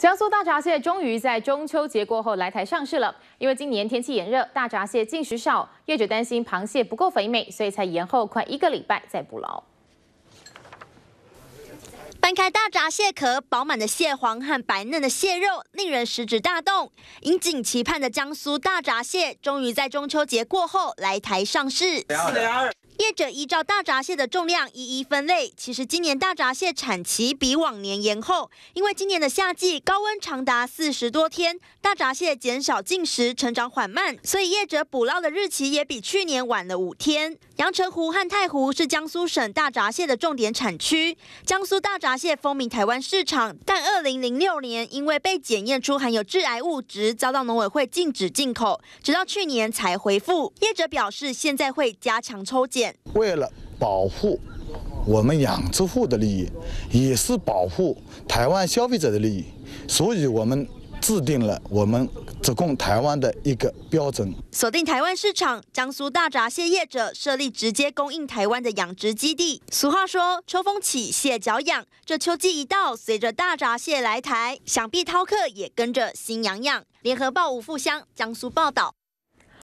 江苏大闸蟹终于在中秋节过后来台上市了。因为今年天气炎热，大闸蟹进食少，业者担心螃蟹不够肥美，所以才延后快一个礼拜再捕捞。翻开大闸蟹壳，饱满的蟹黄和白嫩的蟹肉，令人食指大动。引颈期盼的江苏大闸蟹，终于在中秋节过后来台上市。业者依照大闸蟹的重量一一分类。其实今年大闸蟹产期比往年延后，因为今年的夏季高温长达四十多天，大闸蟹减少进食，成长缓慢，所以业者捕捞的日期也比去年晚了五天。阳澄湖和太湖是江苏省大闸蟹的重点产区，江苏大闸蟹风靡台湾市场，但二零零六年因为被检验出含有致癌物质，遭到农委会禁止进口，直到去年才恢复。业者表示，现在会加强抽检。为了保护我们养殖户的利益，也是保护台湾消费者的利益，所以我们制定了我们只供台湾的一个标准，锁定台湾市场。江苏大闸蟹业者设立直接供应台湾的养殖基地。俗话说，秋风起，蟹脚痒。这秋季一到，随着大闸蟹来台，想必饕客也跟着心痒痒。联合报五富乡江苏报道。